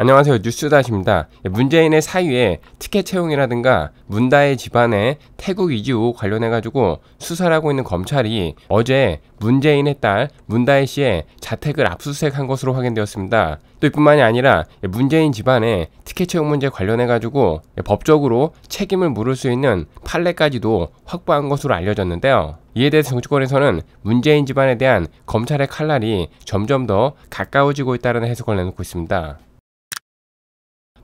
안녕하세요. 뉴스다시입니다. 예, 문재인의 사유에 티켓 채용이라든가 문다의 집안에 태국 이주 관련해가지고 수사를 하고 있는 검찰이 어제 문재인의 딸 문다혜 씨의 자택을 압수수색한 것으로 확인되었습니다. 또 이뿐만이 아니라 예, 문재인 집안의 티켓 채용 문제 관련해가지고 예, 법적으로 책임을 물을 수 있는 판례까지도 확보한 것으로 알려졌는데요. 이에 대해 정치권에서는 문재인 집안에 대한 검찰의 칼날이 점점 더 가까워지고 있다는 해석을 내놓고 있습니다.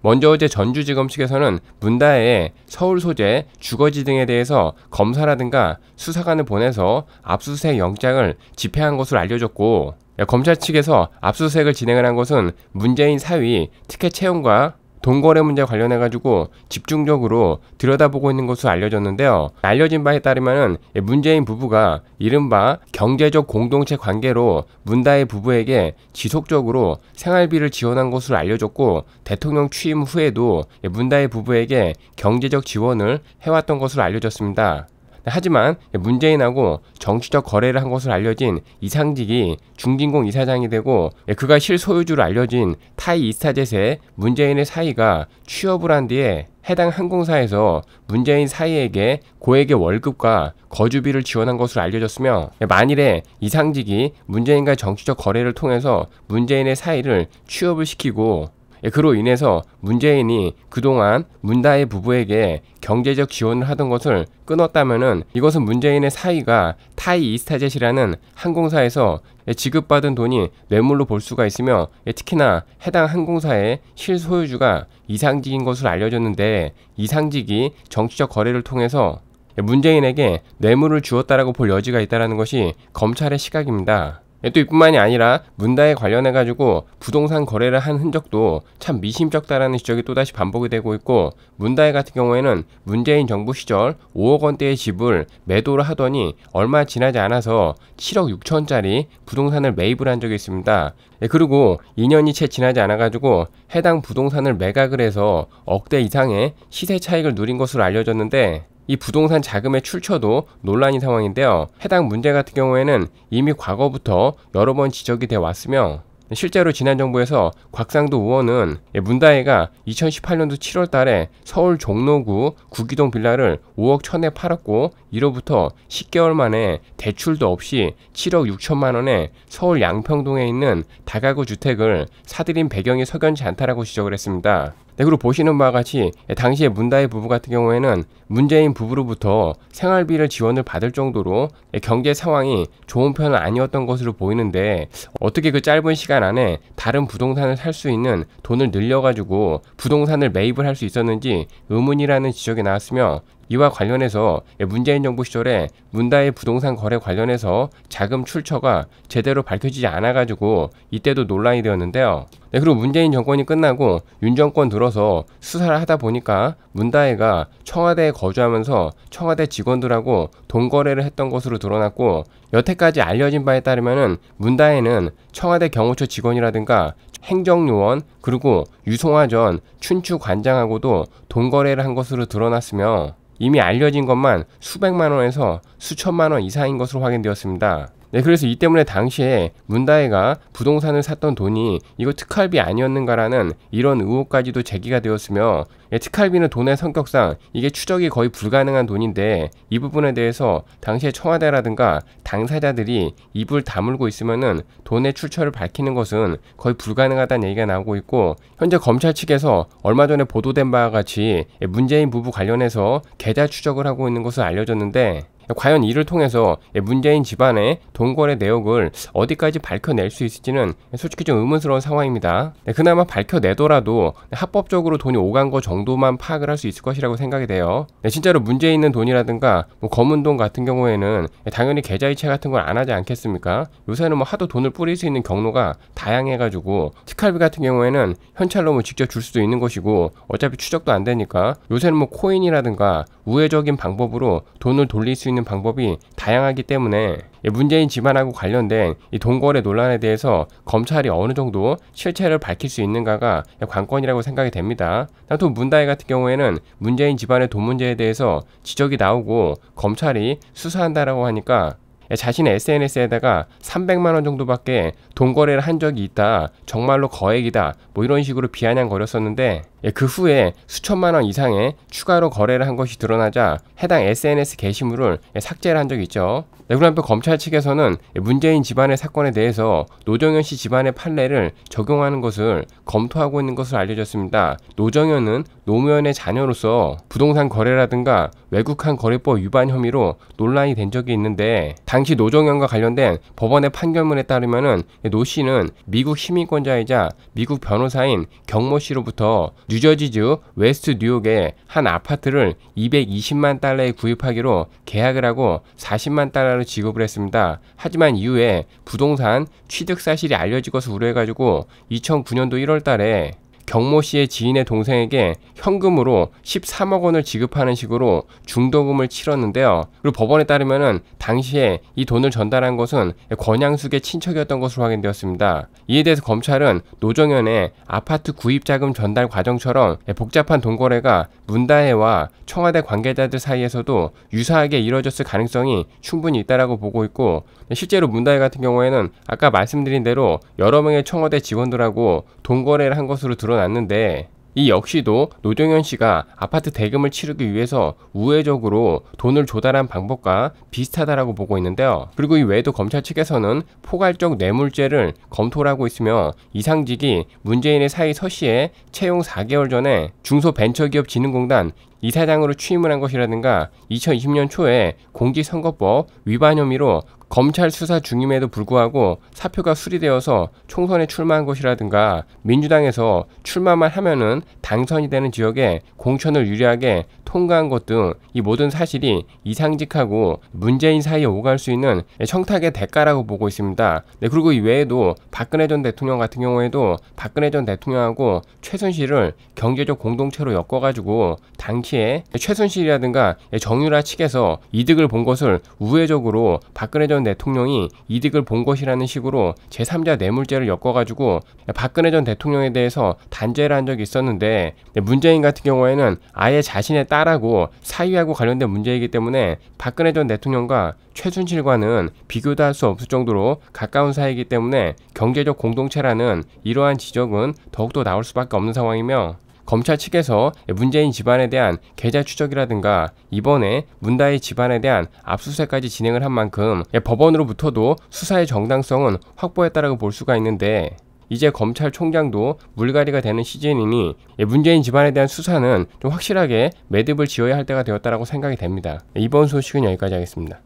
먼저 어제 전주지검 측에서는 문다혜의 서울 소재, 주거지 등에 대해서 검사라든가 수사관을 보내서 압수수색 영장을 집행한 것으로 알려졌고 검찰 측에서 압수수색을 진행을 한 것은 문재인 사위 특혜 채용과 돈거래 문제 관련해 가지고 집중적으로 들여다보고 있는 것으로 알려졌는데요. 알려진 바에 따르면 문재인 부부가 이른바 경제적 공동체 관계로 문다혜 부부에게 지속적으로 생활비를 지원한 것으로 알려졌고 대통령 취임 후에도 문다혜 부부에게 경제적 지원을 해왔던 것으로 알려졌습니다. 하지만 문재인하고 정치적 거래를 한 것으로 알려진 이상직이 중진공 이사장이 되고 예, 그가 실소유주로 알려진 타이 이스타젯의 문재인의 사이가 취업을 한 뒤에 해당 항공사에서 문재인 사이에게 고액의 월급과 거주비를 지원한 것으로 알려졌으며 예, 만일에 이상직이 문재인과 정치적 거래를 통해서 문재인의 사이를 취업을 시키고 예, 그로 인해서 문재인이 그동안 문다의 부부에게 경제적 지원을 하던 것을 끊었다면 이것은 문재인의 사위가 타이 이스타젯이라는 항공사에서 예, 지급받은 돈이 뇌물로 볼 수가 있으며 예, 특히나 해당 항공사의 실소유주가 이상직인 것으로 알려졌는데 이상직이 정치적 거래를 통해서 문재인에게 뇌물을 주었다라고 볼 여지가 있다는 것이 검찰의 시각입니다. 예, 또 이뿐만이 아니라 문다에 관련해 가지고 부동산 거래를 한 흔적도 참 미심쩍다라는 지적이 또다시 반복이 되고 있고 문다에 같은 경우에는 문재인 정부 시절 5억 원대의 집을 매도를 하더니 얼마 지나지 않아서 7억 6천짜리 부동산을 매입을 한 적이 있습니다. 예, 그리고 2년이 채 지나지 않아 가지고 해당 부동산을 매각을 해서 억대 이상의 시세 차익을 누린 것으로 알려졌는데 이 부동산 자금의 출처도 논란인 상황인데요. 해당 문제 같은 경우에는 이미 과거부터 여러 번 지적이 돼 왔으며 실제로 지난 정부에서 곽상도 의원은 예, 문다혜가 2018년도 7월 달에 서울 종로구 구기동 빌라를 5억 천에 팔았고 이로부터 10개월 만에 대출도 없이 7억 6천만 원에 서울 양평동에 있는 다가구 주택을 사들인 배경이 석연치 않다라고 지적을 했습니다. 네, 그리고 보시는 바와 같이 당시에 문다의 부부 같은 경우에는 문재인 부부로부터 생활비를 지원을 받을 정도로 경제 상황이 좋은 편은 아니었던 것으로 보이는데 어떻게 그 짧은 시간 안에 다른 부동산을 살 수 있는 돈을 늘려가지고 부동산을 매입을 할 수 있었는지 의문이라는 지적이 나왔으며 이와 관련해서 예, 문재인 정부 시절에 문다의 부동산 거래 관련해서 자금 출처가 제대로 밝혀지지 않아가지고 이때도 논란이 되었는데요. 네, 그리고 문재인 정권이 끝나고 윤 정권 들어서 수사를 하다 보니까 문다혜가 청와대에 거주하면서 청와대 직원들하고 돈거래를 했던 것으로 드러났고 여태까지 알려진 바에 따르면 문다혜는 청와대 경호처 직원이라든가 행정요원 그리고 유송화 전 춘추 관장하고도 돈거래를 한 것으로 드러났으며 이미 알려진 것만 수백만 원에서 수천만 원 이상인 것으로 확인되었습니다. 네, 그래서 이 때문에 당시에 문다혜가 부동산을 샀던 돈이 이거 특활비 아니었는가라는 이런 의혹까지도 제기가 되었으며 예, 특활비는 돈의 성격상 이게 추적이 거의 불가능한 돈인데 이 부분에 대해서 당시에 청와대라든가 당사자들이 입을 다물고 있으면은 돈의 출처를 밝히는 것은 거의 불가능하다는 얘기가 나오고 있고 현재 검찰 측에서 얼마 전에 보도된 바와 같이 예, 문재인 부부 관련해서 계좌 추적을 하고 있는 것으로 알려졌는데 과연 이를 통해서 예, 문재인 집안의 동거래 내역을 어디까지 밝혀낼 수 있을지는 솔직히 좀 의문스러운 상황입니다. 네, 그나마 밝혀내더라도 합법적으로 돈이 오간 거 정도만 파악을 할 수 있을 것이라고 생각이 돼요. 네, 진짜로 문제 있는 돈이라든가 뭐 검은 돈 같은 경우에는 예, 당연히 계좌이체 같은 걸 안 하지 않겠습니까? 요새는 뭐 하도 돈을 뿌릴 수 있는 경로가 다양해가지고 특활비 같은 경우에는 현찰로 뭐 직접 줄 수도 있는 것이고 어차피 추적도 안 되니까 요새는 뭐 코인이라든가 우회적인 방법으로 돈을 돌릴 수 있는 있는 방법이 다양하기 때문에 문재인 집안하고 관련된 이 동거래 논란에 대해서 검찰이 어느 정도 실체를 밝힐 수 있는가가 관건이라고 생각이 됩니다. 또 문다혜 같은 경우에는 문재인 집안의 돈 문제에 대해서 지적이 나오고 검찰이 수사한다라고 하니까 예, 자신의 SNS에다가 300만 원 정도밖에 돈 거래를 한 적이 있다. 정말로 거액이다. 뭐 이런 식으로 비아냥거렸었는데 예, 그 후에 수천만 원 이상의 추가로 거래를 한 것이 드러나자 해당 SNS 게시물을 예, 삭제를 한 적이 있죠. 네, 그럼 또 검찰 측에서는 문재인 집안의 사건에 대해서 노정현 씨 집안의 판례를 적용하는 것을 검토하고 있는 것을 알려졌습니다. 노정현은 노무현의 자녀로서 부동산 거래라든가 외국한 거래법 위반 혐의로 논란이 된 적이 있는데 당 당시 노정현과 관련된 법원의 판결문에 따르면노 씨는 미국 시민권자이자 미국 변호사인 경모 씨로부터 뉴저지주 웨스트 뉴욕의 한 아파트를 220만 달러에 구입하기로 계약을 하고 40만 달러를 지급을 했습니다. 하지만 이후에 부동산 취득 사실이 알려지고서 우려해가지고 2009년도 1월 달에 경모 씨의 지인의 동생에게 현금으로 13억 원을 지급하는 식으로 중도금을 치렀는데요. 그리고 법원에 따르면은 당시에 이 돈을 전달한 것은 권양숙의 친척이었던 것으로 확인되었습니다. 이에 대해서 검찰은 노정현의 아파트 구입 자금 전달 과정처럼 복잡한 돈 거래가 문다혜와 청와대 관계자들 사이에서도 유사하게 이뤄졌을 가능성이 충분히 있다라고 보고 있고 실제로 문다혜 같은 경우에는 아까 말씀드린 대로 여러 명의 청와대 직원들하고 돈 거래를 한 것으로 드러 드러났는데 이 역시도 노정현 씨가 아파트 대금을 치르기 위해서 우회적으로 돈을 조달한 방법과 비슷하다라고 보고 있는데요. 그리고 이 외에도 검찰 측에서는 포괄적 뇌물죄를 검토를 하고 있으며 이상직이 문재인의 사위 서 씨의 채용 4개월 전에 중소벤처기업진흥공단 이사장으로 취임을 한 것이라든가 2020년 초에 공직선거법 위반 혐의로 검찰 수사 중임에도 불구하고 사표가 수리되어서 총선에 출마한 것이라든가 민주당에서 출마만 하면은 당선이 되는 지역에 공천을 유리하게 통과한 것 등 이 모든 사실이 이상직하고 문재인 사이에 오갈 수 있는 청탁의 대가라고 보고 있습니다. 네, 그리고 이 외에도 박근혜 전 대통령 같은 경우에도 박근혜 전 대통령하고 최순실을 경제적 공동체로 엮어가지고 당시에 최순실이라든가 정유라 측에서 이득을 본 것을 우회적으로 박근혜 전 대통령이 이득을 본 것이라는 식으로 제3자 뇌물죄를 엮어가지고 박근혜 전 대통령에 대해서 단죄를 한 적이 있었는데 네, 문재인 같은 경우에는 아예 자신의 딸 딸하고 사위하고 관련된 문제이기 때문에 박근혜 전 대통령과 최순실과는 비교도 할 수 없을 정도로 가까운 사이이기 때문에 경제적 공동체라는 이러한 지적은 더욱더 나올 수밖에 없는 상황이며 검찰 측에서 문재인 집안에 대한 계좌 추적이라든가 이번에 문다의 집안에 대한 압수수색까지 진행을 한 만큼 법원으로부터도 수사의 정당성은 확보했다라고 볼 수가 있는데 이제 검찰총장도 물갈이가 되는 시즌이니 예, 문재인 집안에 대한 수사는 좀 확실하게 매듭을 지어야 할 때가 되었다고 생각이 됩니다. 이번 소식은 여기까지 하겠습니다.